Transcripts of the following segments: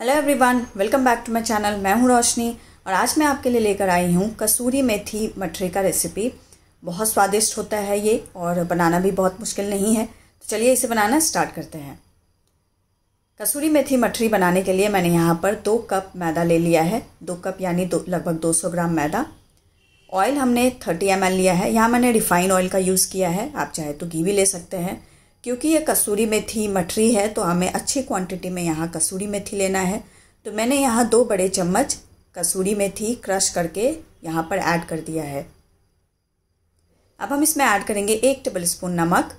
hello everyone welcome back to my channel मैं हूं रोशनी और आज मैं आपके लिए लेकर आई हूं कसूरी मेथी मठरी का रेसिपी बहुत स्वादिष्ट होता है ये और बनाना भी बहुत मुश्किल नहीं है तो चलिए इसे बनाना स्टार्ट करते हैं कसूरी मेथी मठरी बनाने के लिए मैंने यहाँ पर दो कप मैदा ले लिया है दो कप यानी दो लगभग दो सौ ग्राम मैदा ऑयल हमने थर्टी एम लिया है यहाँ मैंने रिफाइन ऑयल का यूज़ किया है आप चाहे तो घी भी ले सकते हैं क्योंकि ये कसूरी मेथी मठरी है तो हमें अच्छी क्वांटिटी में यहाँ कसूरी मेथी लेना है तो मैंने यहाँ दो बड़े चम्मच कसूरी मेथी क्रश करके यहाँ पर ऐड कर दिया है अब हम इसमें ऐड करेंगे एक टेबल स्पून नमक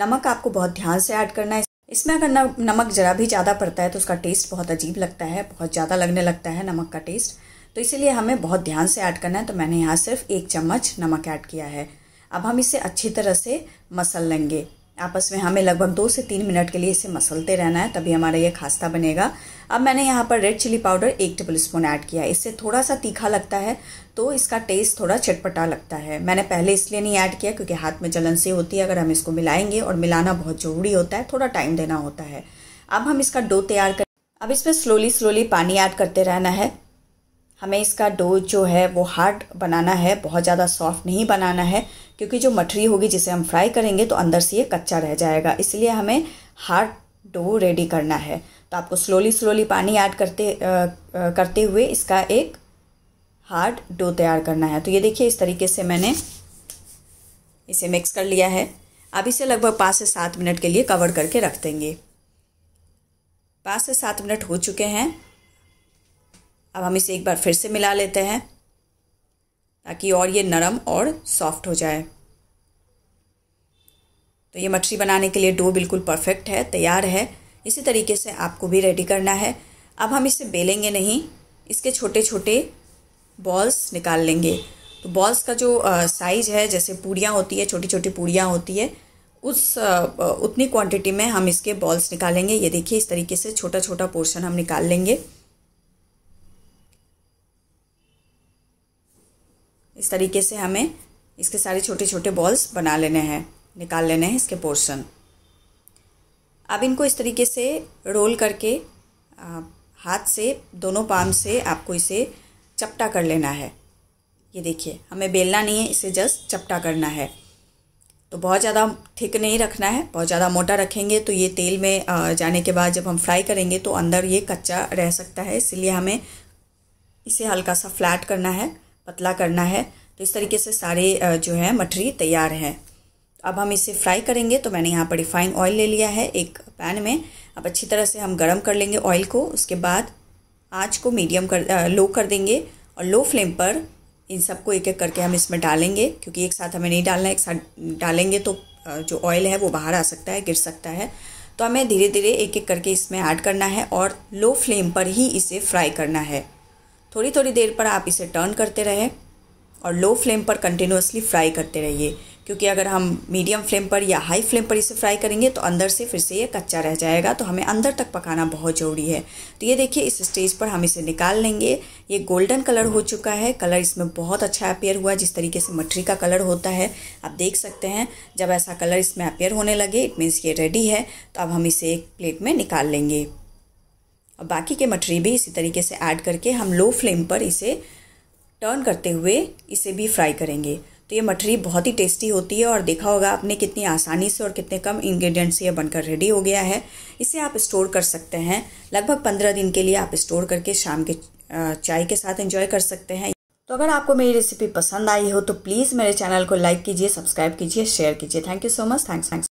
नमक आपको बहुत ध्यान से ऐड करना है इसमें अगर नमक ज़रा भी ज़्यादा पड़ता है तो उसका टेस्ट बहुत अजीब लगता है बहुत ज़्यादा लगने लगता है नमक का टेस्ट तो इसीलिए हमें बहुत ध्यान से ऐड करना है तो मैंने यहाँ सिर्फ एक चम्मच नमक ऐड किया है अब हम इसे अच्छी तरह से मसल लेंगे आपस में हमें लगभग दो से तीन मिनट के लिए इसे मसलते रहना है तभी हमारा ये खास्ता बनेगा अब मैंने यहाँ पर रेड चिली पाउडर एक टेबल स्पून ऐड किया इससे थोड़ा सा तीखा लगता है तो इसका टेस्ट थोड़ा चटपटा लगता है मैंने पहले इसलिए नहीं ऐड किया क्योंकि हाथ में जलन सी होती है अगर हम इसको मिलाएंगे और मिलाना बहुत ज़रूरी होता है थोड़ा टाइम देना होता है अब हम इसका डो तैयार कर अब इसमें स्लोली स्लोली पानी ऐड करते रहना है हमें इसका डो जो है वो हार्ड बनाना है बहुत ज़्यादा सॉफ्ट नहीं बनाना है क्योंकि जो मठरी होगी जिसे हम फ्राई करेंगे तो अंदर से ये कच्चा रह जाएगा इसलिए हमें हार्ड डो रेडी करना है तो आपको स्लोली स्लोली पानी ऐड करते आ, आ, करते हुए इसका एक हार्ड डो तैयार करना है तो ये देखिए इस तरीके से मैंने इसे मिक्स कर लिया है अब इसे लगभग पाँच से सात मिनट के लिए कवर करके रख देंगे पाँच से सात मिनट हो चुके हैं अब हम इसे एक बार फिर से मिला लेते हैं ताकि और ये नरम और सॉफ्ट हो जाए तो ये मछली बनाने के लिए डो बिल्कुल परफेक्ट है तैयार है इसी तरीके से आपको भी रेडी करना है अब हम इसे बेलेंगे नहीं इसके छोटे छोटे बॉल्स निकाल लेंगे तो बॉल्स का जो साइज़ है जैसे पूड़ियाँ होती है छोटी छोटी पूड़ियाँ होती है उस उतनी क्वांटिटी में हम इसके बॉल्स निकालेंगे ये देखिए इस तरीके से छोटा छोटा पोर्शन हम निकाल लेंगे इस तरीके से हमें इसके सारे छोटे छोटे बॉल्स बना लेने हैं निकाल लेने हैं इसके पोर्शन अब इनको इस तरीके से रोल करके आ, हाथ से दोनों पाम से आपको इसे चपटा कर लेना है ये देखिए हमें बेलना नहीं है इसे जस्ट चपटा करना है तो बहुत ज़्यादा थिक नहीं रखना है बहुत ज़्यादा मोटा रखेंगे तो ये तेल में जाने के बाद जब हम फ्राई करेंगे तो अंदर ये कच्चा रह सकता है इसलिए हमें इसे हल्का सा फ्लैट करना है पतला करना है तो इस तरीके से सारे जो है मठरी तैयार है अब हम इसे फ्राई करेंगे तो मैंने यहाँ पर रिफाइंड ऑयल ले लिया है एक पैन में अब अच्छी तरह से हम गर्म कर लेंगे ऑयल को उसके बाद आँच को मीडियम कर लो कर देंगे और लो फ्लेम पर इन सबको एक एक करके हम इसमें डालेंगे क्योंकि एक साथ हमें नहीं डालना एक साथ डालेंगे तो जो ऑयल है वो बाहर आ सकता है गिर सकता है तो हमें धीरे धीरे एक एक करके इसमें ऐड करना है और लो फ्लेम पर ही इसे फ्राई करना है थोड़ी थोड़ी देर पर आप इसे टर्न करते रहें और लो फ्लेम पर कंटिन्यूसली फ्राई करते रहिए क्योंकि अगर हम मीडियम फ्लेम पर या हाई फ्लेम पर इसे फ्राई करेंगे तो अंदर से फिर से ये कच्चा रह जाएगा तो हमें अंदर तक पकाना बहुत ज़रूरी है तो ये देखिए इस स्टेज पर हम इसे निकाल लेंगे ये गोल्डन कलर हो चुका है कलर इसमें बहुत अच्छा अपेयर हुआ जिस तरीके से मठरी का कलर होता है आप देख सकते हैं जब ऐसा कलर इसमें अपेयर होने लगे इट मीन्स ये रेडी है तो अब हम इसे एक प्लेट में निकाल लेंगे और बाकी के मटरी भी इसी तरीके से ऐड करके हम लो फ्लेम पर इसे टर्न करते हुए इसे भी फ्राई करेंगे तो ये मटरी बहुत ही टेस्टी होती है और देखा होगा आपने कितनी आसानी से और कितने कम इंग्रेडिएंट्स से ये बनकर रेडी हो गया है इसे आप स्टोर कर सकते हैं लगभग पंद्रह दिन के लिए आप स्टोर करके शाम के चाय के साथ एंजॉय कर सकते हैं तो अगर आपको मेरी रेसिपी पसंद आई हो तो प्लीज़ मेरे चैनल को लाइक कीजिए सब्सक्राइब कीजिए शेयर कीजिए thank you so much thanks thanks